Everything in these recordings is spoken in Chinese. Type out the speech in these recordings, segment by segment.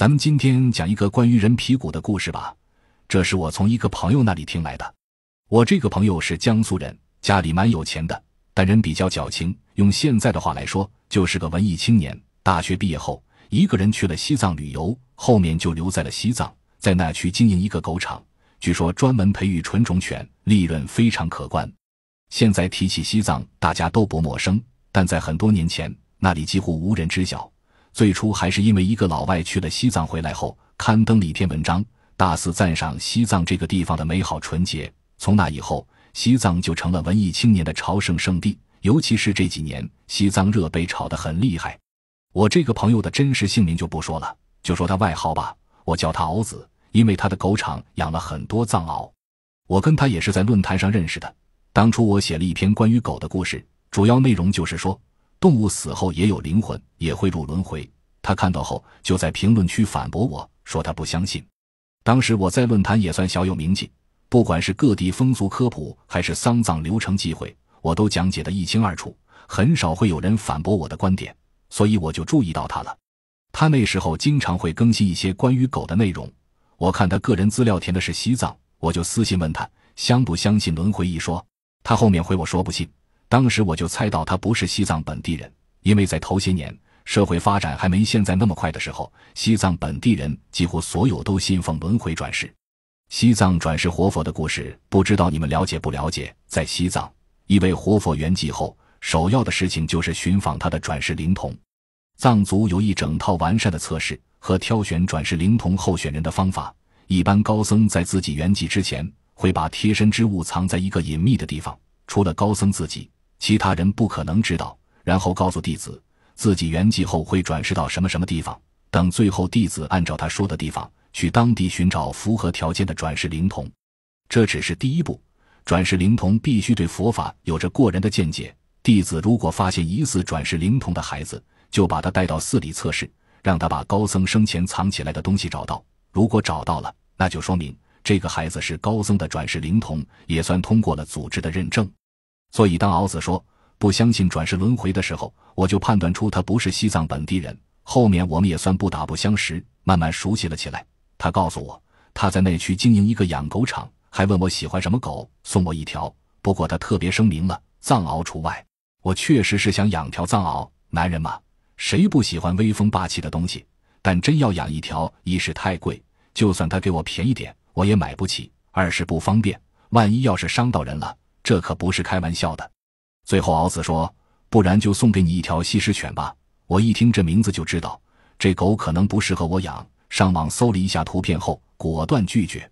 咱们今天讲一个关于人皮骨的故事吧，这是我从一个朋友那里听来的。我这个朋友是江苏人，家里蛮有钱的，但人比较矫情，用现在的话来说就是个文艺青年。大学毕业后，一个人去了西藏旅游，后面就留在了西藏，在那区经营一个狗场，据说专门培育纯种犬，利润非常可观。现在提起西藏，大家都不陌生，但在很多年前，那里几乎无人知晓。最初还是因为一个老外去了西藏，回来后刊登了一篇文章，大肆赞赏西藏这个地方的美好纯洁。从那以后，西藏就成了文艺青年的朝圣圣地。尤其是这几年，西藏热被炒得很厉害。我这个朋友的真实姓名就不说了，就说他外号吧，我叫他敖子，因为他的狗场养了很多藏獒。我跟他也是在论坛上认识的。当初我写了一篇关于狗的故事，主要内容就是说。动物死后也有灵魂，也会入轮回。他看到后就在评论区反驳我，说他不相信。当时我在论坛也算小有名气，不管是各地风俗科普，还是丧葬流程忌讳，我都讲解得一清二楚，很少会有人反驳我的观点，所以我就注意到他了。他那时候经常会更新一些关于狗的内容，我看他个人资料填的是西藏，我就私信问他相不相信轮回一说。他后面回我说不信。当时我就猜到他不是西藏本地人，因为在头些年社会发展还没现在那么快的时候，西藏本地人几乎所有都信奉轮回转世。西藏转世活佛的故事，不知道你们了解不了解？在西藏，一位活佛圆寂后，首要的事情就是寻访他的转世灵童。藏族有一整套完善的测试和挑选转世灵童候选人的方法。一般高僧在自己圆寂之前，会把贴身之物藏在一个隐秘的地方，除了高僧自己。其他人不可能知道，然后告诉弟子自己圆寂后会转世到什么什么地方。等最后弟子按照他说的地方去当地寻找符合条件的转世灵童，这只是第一步。转世灵童必须对佛法有着过人的见解。弟子如果发现疑似转世灵童的孩子，就把他带到寺里测试，让他把高僧生前藏起来的东西找到。如果找到了，那就说明这个孩子是高僧的转世灵童，也算通过了组织的认证。所以，当敖子说不相信转世轮回的时候，我就判断出他不是西藏本地人。后面我们也算不打不相识，慢慢熟悉了起来。他告诉我，他在那区经营一个养狗场，还问我喜欢什么狗，送我一条。不过他特别声明了，藏獒除外。我确实是想养条藏獒，男人嘛，谁不喜欢威风霸气的东西？但真要养一条，一是太贵，就算他给我便宜点，我也买不起；二是不方便，万一要是伤到人了。这可不是开玩笑的。最后，敖子说：“不然就送给你一条西施犬吧。”我一听这名字就知道，这狗可能不适合我养。上网搜了一下图片后，果断拒绝。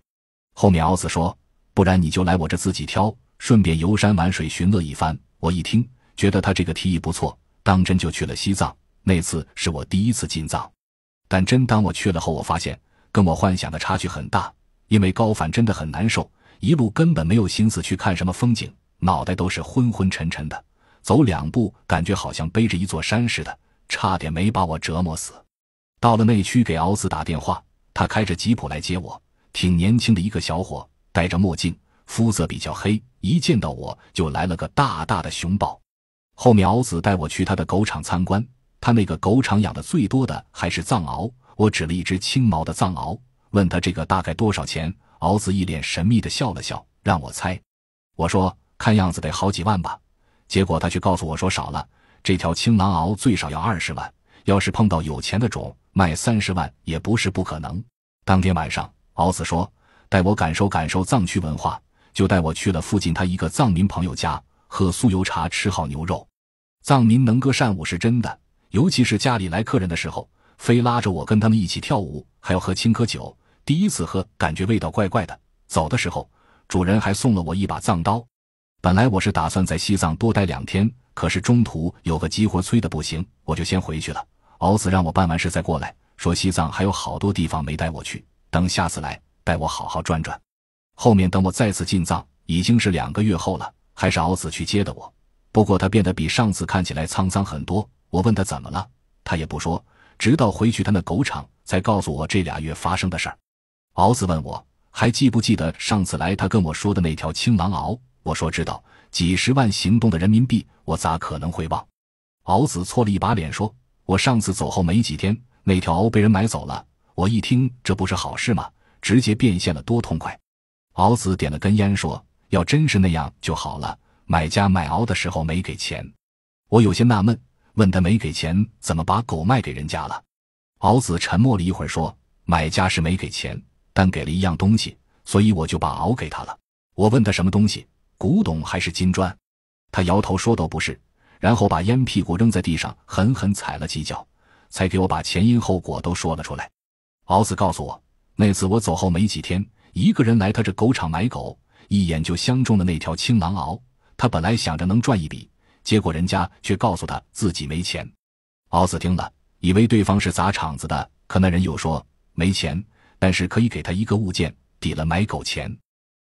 后面，敖子说：“不然你就来我这自己挑，顺便游山玩水，寻乐一番。”我一听，觉得他这个提议不错，当真就去了西藏。那次是我第一次进藏，但真当我去了后，我发现跟我幻想的差距很大，因为高反真的很难受。一路根本没有心思去看什么风景，脑袋都是昏昏沉沉的。走两步，感觉好像背着一座山似的，差点没把我折磨死。到了内区，给敖子打电话，他开着吉普来接我，挺年轻的一个小伙，戴着墨镜，肤色比较黑。一见到我就来了个大大的熊抱。后面敖子带我去他的狗场参观，他那个狗场养的最多的还是藏獒。我指了一只青毛的藏獒，问他这个大概多少钱。敖子一脸神秘地笑了笑，让我猜。我说：“看样子得好几万吧？”结果他却告诉我说：“少了，这条青狼獒最少要二十万，要是碰到有钱的种，卖三十万也不是不可能。”当天晚上，敖子说：“带我感受感受藏区文化。”就带我去了附近他一个藏民朋友家，喝酥油茶，吃好牛肉。藏民能歌善舞是真的，尤其是家里来客人的时候，非拉着我跟他们一起跳舞，还要喝青稞酒。第一次喝，感觉味道怪怪的。走的时候，主人还送了我一把藏刀。本来我是打算在西藏多待两天，可是中途有个急活催得不行，我就先回去了。敖子让我办完事再过来，说西藏还有好多地方没带我去，等下次来带我好好转转。后面等我再次进藏，已经是两个月后了，还是敖子去接的我。不过他变得比上次看起来沧桑很多。我问他怎么了，他也不说，直到回去他那狗场才告诉我这俩月发生的事儿。敖子问我，还记不记得上次来他跟我说的那条青狼獒？我说知道，几十万行动的人民币，我咋可能会忘？敖子搓了一把脸说：“我上次走后没几天，那条獒被人买走了。”我一听，这不是好事吗？直接变现了，多痛快！敖子点了根烟说：“要真是那样就好了。”买家买獒的时候没给钱，我有些纳闷，问他没给钱怎么把狗卖给人家了？敖子沉默了一会儿说：“买家是没给钱。”但给了一样东西，所以我就把敖给他了。我问他什么东西，古董还是金砖？他摇头说都不是，然后把烟屁股扔在地上，狠狠踩了几脚，才给我把前因后果都说了出来。敖子告诉我，那次我走后没几天，一个人来他这狗场买狗，一眼就相中了那条青狼獒。他本来想着能赚一笔，结果人家却告诉他自己没钱。敖子听了，以为对方是砸场子的，可那人又说没钱。但是可以给他一个物件抵了买狗钱，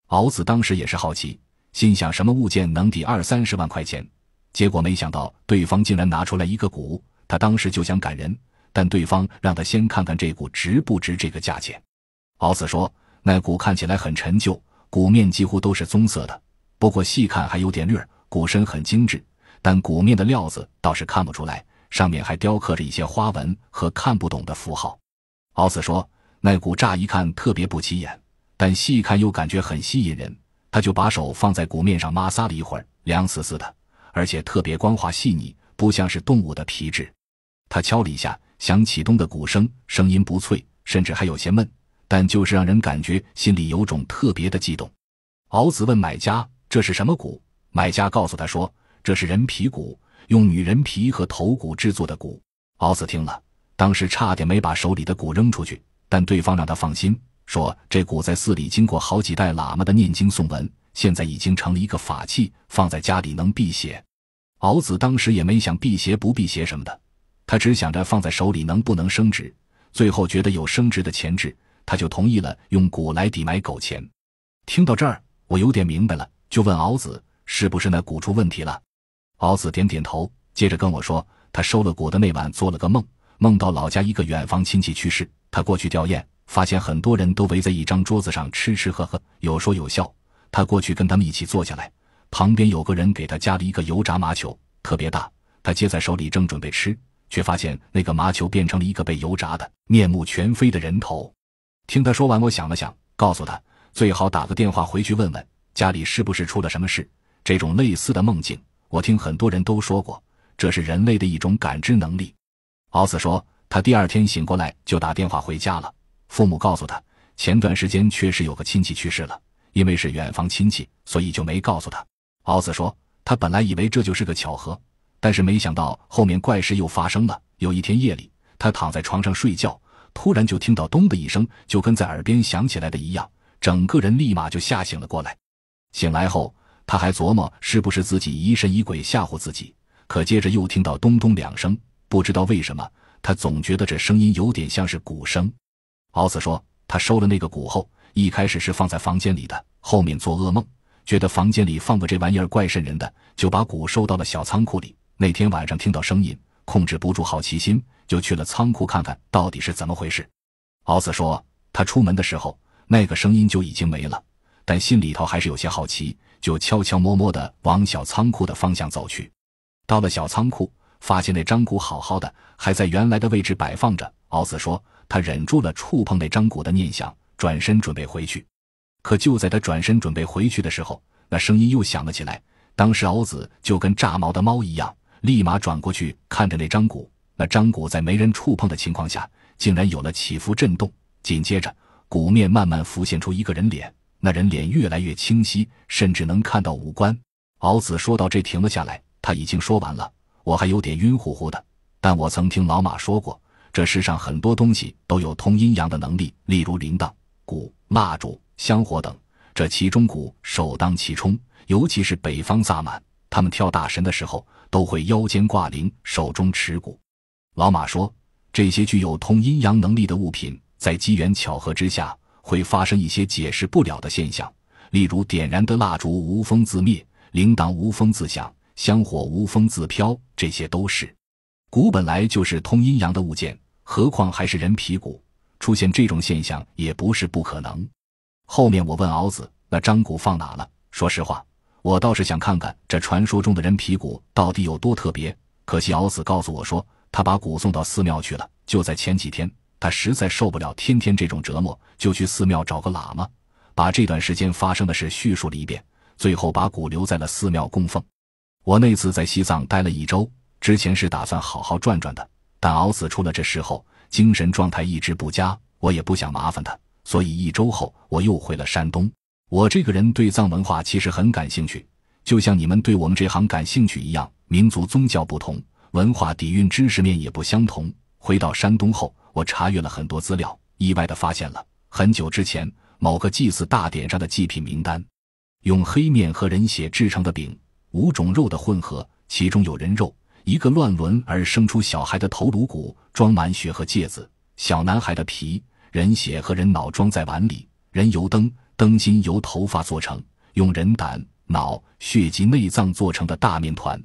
敖子当时也是好奇，心想什么物件能抵二三十万块钱？结果没想到对方竟然拿出来一个鼓，他当时就想赶人，但对方让他先看看这鼓值不值这个价钱。敖子说：“那鼓看起来很陈旧，鼓面几乎都是棕色的，不过细看还有点绿儿。鼓身很精致，但鼓面的料子倒是看不出来，上面还雕刻着一些花纹和看不懂的符号。”敖子说。那鼓乍一看特别不起眼，但细看又感觉很吸引人。他就把手放在鼓面上摩挲了一会儿，凉丝丝的，而且特别光滑细腻，不像是动物的皮质。他敲了一下，响起咚的鼓声，声音不脆，甚至还有些闷，但就是让人感觉心里有种特别的悸动。敖子问买家：“这是什么鼓？”买家告诉他说：“这是人皮鼓，用女人皮和头骨制作的鼓。”敖子听了，当时差点没把手里的鼓扔出去。但对方让他放心，说这鼓在寺里经过好几代喇嘛的念经诵文，现在已经成了一个法器，放在家里能辟邪。敖子当时也没想辟邪不辟邪什么的，他只想着放在手里能不能升值。最后觉得有升值的潜质，他就同意了用鼓来抵买狗钱。听到这儿，我有点明白了，就问敖子是不是那鼓出问题了。敖子点点头，接着跟我说，他收了鼓的那晚做了个梦，梦到老家一个远房亲戚去世。他过去吊唁，发现很多人都围在一张桌子上吃吃喝喝，有说有笑。他过去跟他们一起坐下来，旁边有个人给他加了一个油炸麻球，特别大。他接在手里正准备吃，却发现那个麻球变成了一个被油炸的面目全非的人头。听他说完，我想了想，告诉他最好打个电话回去问问家里是不是出了什么事。这种类似的梦境，我听很多人都说过，这是人类的一种感知能力。奥斯说。他第二天醒过来就打电话回家了。父母告诉他，前段时间确实有个亲戚去世了，因为是远房亲戚，所以就没告诉他。奥子说，他本来以为这就是个巧合，但是没想到后面怪事又发生了。有一天夜里，他躺在床上睡觉，突然就听到咚的一声，就跟在耳边响起来的一样，整个人立马就吓醒了过来。醒来后，他还琢磨是不是自己疑神疑鬼吓唬自己，可接着又听到咚咚两声，不知道为什么。他总觉得这声音有点像是鼓声。奥子说：“他收了那个鼓后，一开始是放在房间里的。后面做噩梦，觉得房间里放的这玩意儿怪瘆人的，就把鼓收到了小仓库里。那天晚上听到声音，控制不住好奇心，就去了仓库看看到底是怎么回事。”奥子说：“他出门的时候，那个声音就已经没了，但心里头还是有些好奇，就悄悄摸摸的往小仓库的方向走去。到了小仓库。”发现那张鼓好好的，还在原来的位置摆放着。敖子说：“他忍住了触碰那张鼓的念想，转身准备回去。”可就在他转身准备回去的时候，那声音又响了起来。当时敖子就跟炸毛的猫一样，立马转过去看着那张鼓。那张鼓在没人触碰的情况下，竟然有了起伏震动。紧接着，鼓面慢慢浮现出一个人脸，那人脸越来越清晰，甚至能看到五官。敖子说到这停了下来，他已经说完了。我还有点晕乎乎的，但我曾听老马说过，这世上很多东西都有通阴阳的能力，例如铃铛、鼓、蜡烛、香火等。这其中，鼓首当其冲，尤其是北方萨满，他们跳大神的时候都会腰间挂铃，手中持鼓。老马说，这些具有通阴阳能力的物品，在机缘巧合之下，会发生一些解释不了的现象，例如点燃的蜡烛无风自灭，铃铛无风自响。香火无风自飘，这些都是骨本来就是通阴阳的物件，何况还是人皮骨，出现这种现象也不是不可能。后面我问敖子：“那张骨放哪了？”说实话，我倒是想看看这传说中的人皮骨到底有多特别。可惜敖子告诉我说，他把骨送到寺庙去了。就在前几天，他实在受不了天天这种折磨，就去寺庙找个喇嘛，把这段时间发生的事叙述了一遍，最后把骨留在了寺庙供奉。我那次在西藏待了一周，之前是打算好好转转的，但熬子出了这事后，精神状态一直不佳，我也不想麻烦他，所以一周后我又回了山东。我这个人对藏文化其实很感兴趣，就像你们对我们这行感兴趣一样。民族宗教不同，文化底蕴、知识面也不相同。回到山东后，我查阅了很多资料，意外地发现了很久之前某个祭祀大典上的祭品名单，用黑面和人血制成的饼。五种肉的混合，其中有人肉，一个乱伦而生出小孩的头颅骨装满血和戒子，小男孩的皮、人血和人脑装在碗里，人油灯灯芯由头发做成，用人胆、脑、血及内脏做成的大面团。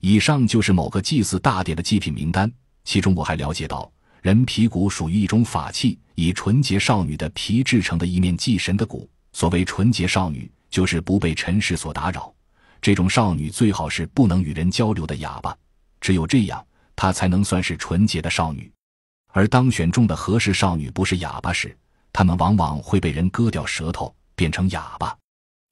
以上就是某个祭祀大典的祭品名单。其中我还了解到，人皮骨属于一种法器，以纯洁少女的皮制成的一面祭神的骨。所谓纯洁少女，就是不被尘世所打扰。这种少女最好是不能与人交流的哑巴，只有这样，她才能算是纯洁的少女。而当选中的合适少女不是哑巴时，她们往往会被人割掉舌头，变成哑巴。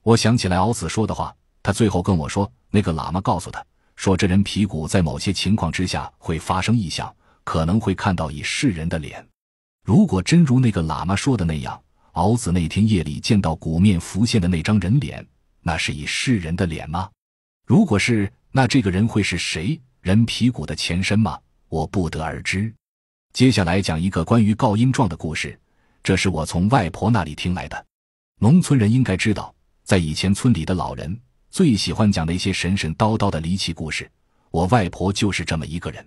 我想起来敖子说的话，他最后跟我说，那个喇嘛告诉他，说这人皮骨在某些情况之下会发生异响，可能会看到已逝人的脸。如果真如那个喇嘛说的那样，敖子那天夜里见到骨面浮现的那张人脸。那是以世人的脸吗？如果是，那这个人会是谁？人皮骨的前身吗？我不得而知。接下来讲一个关于告阴状的故事，这是我从外婆那里听来的。农村人应该知道，在以前村里的老人最喜欢讲那些神神叨叨的离奇故事。我外婆就是这么一个人。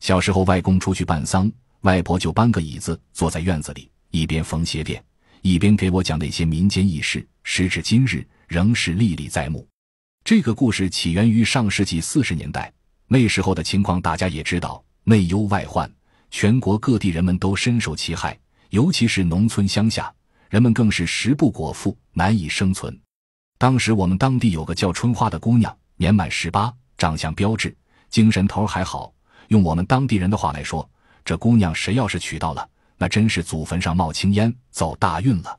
小时候，外公出去办丧，外婆就搬个椅子坐在院子里，一边缝鞋垫，一边给我讲那些民间轶事。时至今日。仍是历历在目。这个故事起源于上世纪四十年代，那时候的情况大家也知道，内忧外患，全国各地人们都深受其害，尤其是农村乡下，人们更是食不果腹，难以生存。当时我们当地有个叫春花的姑娘，年满十八，长相标致，精神头还好。用我们当地人的话来说，这姑娘谁要是娶到了，那真是祖坟上冒青烟，走大运了。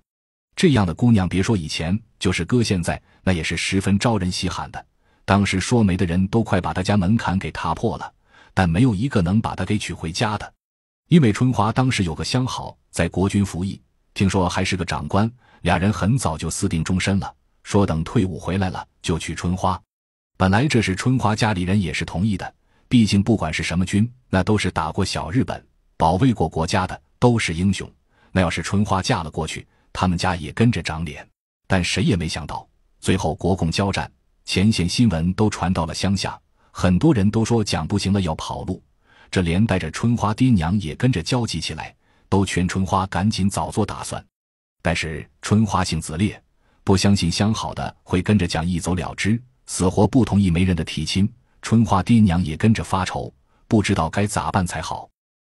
这样的姑娘，别说以前。就是搁现在那也是十分招人稀罕的，当时说媒的人都快把他家门槛给踏破了，但没有一个能把他给娶回家的。因为春花当时有个相好在国军服役，听说还是个长官，俩人很早就私定终身了，说等退伍回来了就娶春花。本来这是春花家里人也是同意的，毕竟不管是什么军，那都是打过小日本、保卫过国家的，都是英雄。那要是春花嫁了过去，他们家也跟着长脸。但谁也没想到，最后国共交战，前线新闻都传到了乡下，很多人都说蒋不行了要跑路，这连带着春花爹娘也跟着焦急起来，都劝春花赶紧早做打算。但是春花性子烈，不相信相好的会跟着蒋一走了之，死活不同意媒人的提亲。春花爹娘也跟着发愁，不知道该咋办才好。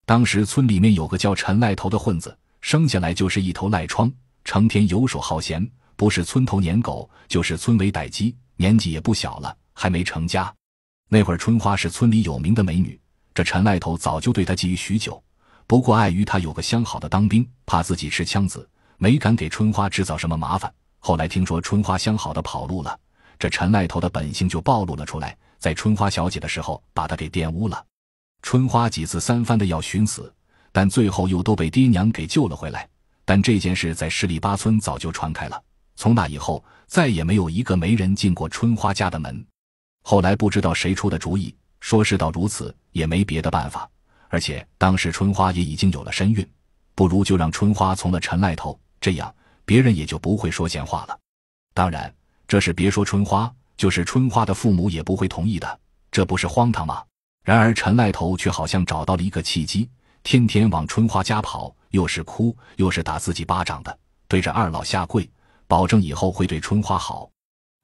当时村里面有个叫陈赖头的混子，生下来就是一头赖疮，成天游手好闲。不是村头撵狗，就是村尾逮鸡，年纪也不小了，还没成家。那会儿春花是村里有名的美女，这陈赖头早就对她觊觎许久。不过碍于他有个相好的当兵，怕自己吃枪子，没敢给春花制造什么麻烦。后来听说春花相好的跑路了，这陈赖头的本性就暴露了出来，在春花小姐的时候把她给玷污了。春花几次三番的要寻死，但最后又都被爹娘给救了回来。但这件事在十里八村早就传开了。从那以后，再也没有一个媒人进过春花家的门。后来不知道谁出的主意，说事到如此也没别的办法，而且当时春花也已经有了身孕，不如就让春花从了陈赖头，这样别人也就不会说闲话了。当然，这是别说春花，就是春花的父母也不会同意的，这不是荒唐吗？然而陈赖头却好像找到了一个契机，天天往春花家跑，又是哭又是打自己巴掌的，对着二老下跪。保证以后会对春花好，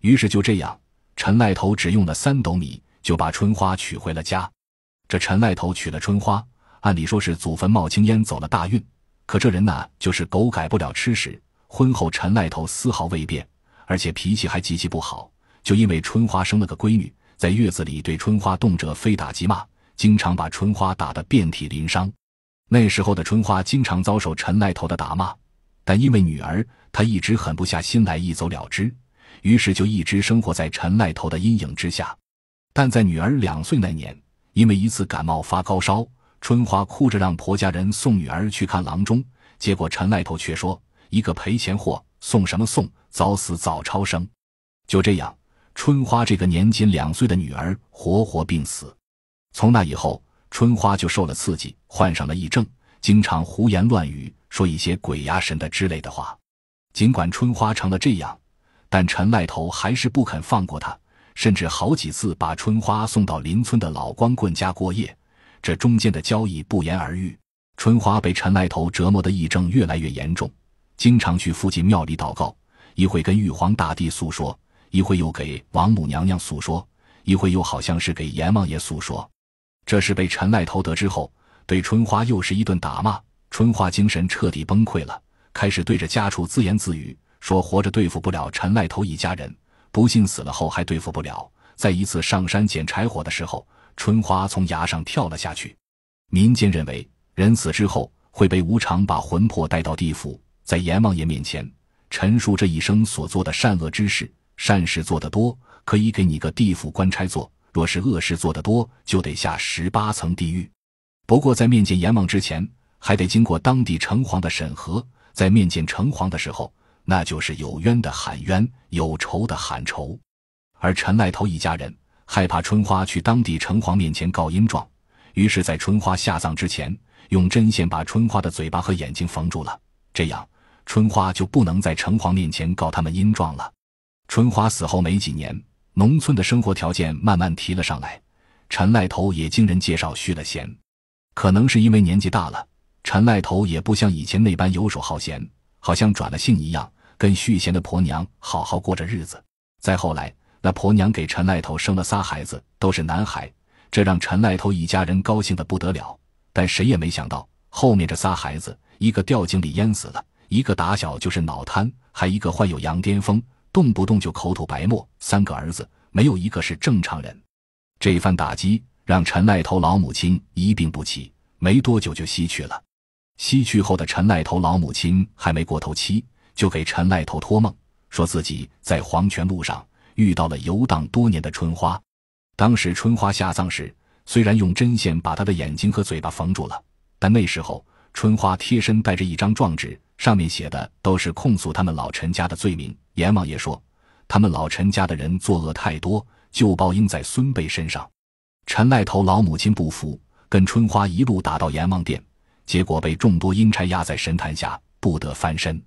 于是就这样，陈赖头只用了三斗米就把春花娶回了家。这陈赖头娶了春花，按理说是祖坟冒青烟走了大运，可这人呢，就是狗改不了吃屎。婚后，陈赖头丝毫未变，而且脾气还极其不好。就因为春花生了个闺女，在月子里对春花动辄非打即骂，经常把春花打得遍体鳞伤。那时候的春花经常遭受陈赖头的打骂。但因为女儿，她一直狠不下心来一走了之，于是就一直生活在陈赖头的阴影之下。但在女儿两岁那年，因为一次感冒发高烧，春花哭着让婆家人送女儿去看郎中，结果陈赖头却说：“一个赔钱货，送什么送？早死早超生。”就这样，春花这个年仅两岁的女儿活活病死。从那以后，春花就受了刺激，患上了癔症，经常胡言乱语。说一些鬼压神的之类的话，尽管春花成了这样，但陈赖头还是不肯放过她，甚至好几次把春花送到邻村的老光棍家过夜，这中间的交易不言而喻。春花被陈赖头折磨的癔症越来越严重，经常去附近庙里祷告，一会跟玉皇大帝诉说，一会又给王母娘娘诉说，一会又好像是给阎王爷诉说。这事被陈赖头得知后，对春花又是一顿打骂。春花精神彻底崩溃了，开始对着家畜自言自语，说活着对付不了陈赖头一家人，不幸死了后还对付不了。在一次上山捡柴火的时候，春花从崖上跳了下去。民间认为，人死之后会被无常把魂魄带到地府，在阎王爷面前陈述这一生所做的善恶之事，善事做得多，可以给你个地府官差做；若是恶事做得多，就得下十八层地狱。不过在面见阎王之前，还得经过当地城隍的审核，在面见城隍的时候，那就是有冤的喊冤，有仇的喊仇。而陈赖头一家人害怕春花去当地城隍面前告阴状，于是，在春花下葬之前，用针线把春花的嘴巴和眼睛缝住了，这样春花就不能在城隍面前告他们阴状了。春花死后没几年，农村的生活条件慢慢提了上来，陈赖头也经人介绍续了弦，可能是因为年纪大了。陈赖头也不像以前那般游手好闲，好像转了性一样，跟续弦的婆娘好好过着日子。再后来，那婆娘给陈赖头生了仨孩子，都是男孩，这让陈赖头一家人高兴的不得了。但谁也没想到，后面这仨孩子，一个掉井里淹死了，一个打小就是脑瘫，还一个患有羊癫疯，动不动就口吐白沫。三个儿子没有一个是正常人。这一番打击让陈赖头老母亲一病不起，没多久就西去了。西去后的陈赖头老母亲还没过头七，就给陈赖头托梦，说自己在黄泉路上遇到了游荡多年的春花。当时春花下葬时，虽然用针线把他的眼睛和嘴巴缝住了，但那时候春花贴身带着一张状纸，上面写的都是控诉他们老陈家的罪名。阎王爷说他们老陈家的人作恶太多，旧报应在孙辈身上。陈赖头老母亲不服，跟春花一路打到阎王殿。结果被众多阴差压在神坛下，不得翻身。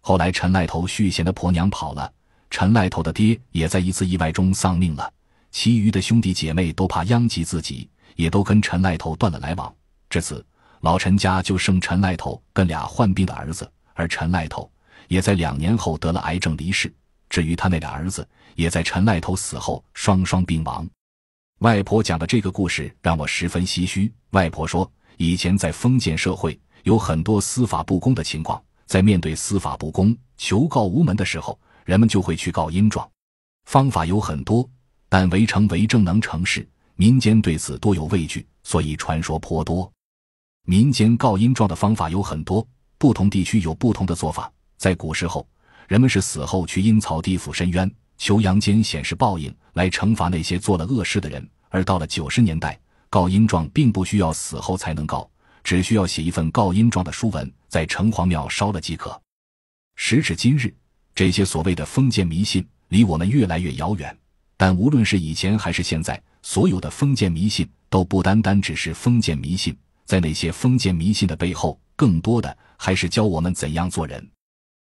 后来，陈赖头续弦的婆娘跑了，陈赖头的爹也在一次意外中丧命了。其余的兄弟姐妹都怕殃及自己，也都跟陈赖头断了来往。至此，老陈家就剩陈赖头跟俩患病的儿子。而陈赖头也在两年后得了癌症离世。至于他那俩儿子，也在陈赖头死后双双病亡。外婆讲的这个故事让我十分唏嘘。外婆说。以前在封建社会，有很多司法不公的情况。在面对司法不公、求告无门的时候，人们就会去告阴状。方法有很多，但围城为政能成事，民间对此多有畏惧，所以传说颇多。民间告阴状的方法有很多，不同地区有不同的做法。在古时候，人们是死后去阴曹地府申冤，求阳间显示报应，来惩罚那些做了恶事的人。而到了九十年代。告阴状并不需要死后才能告，只需要写一份告阴状的书文，在城隍庙烧了即可。时至今日，这些所谓的封建迷信离我们越来越遥远。但无论是以前还是现在，所有的封建迷信都不单单只是封建迷信，在那些封建迷信的背后，更多的还是教我们怎样做人。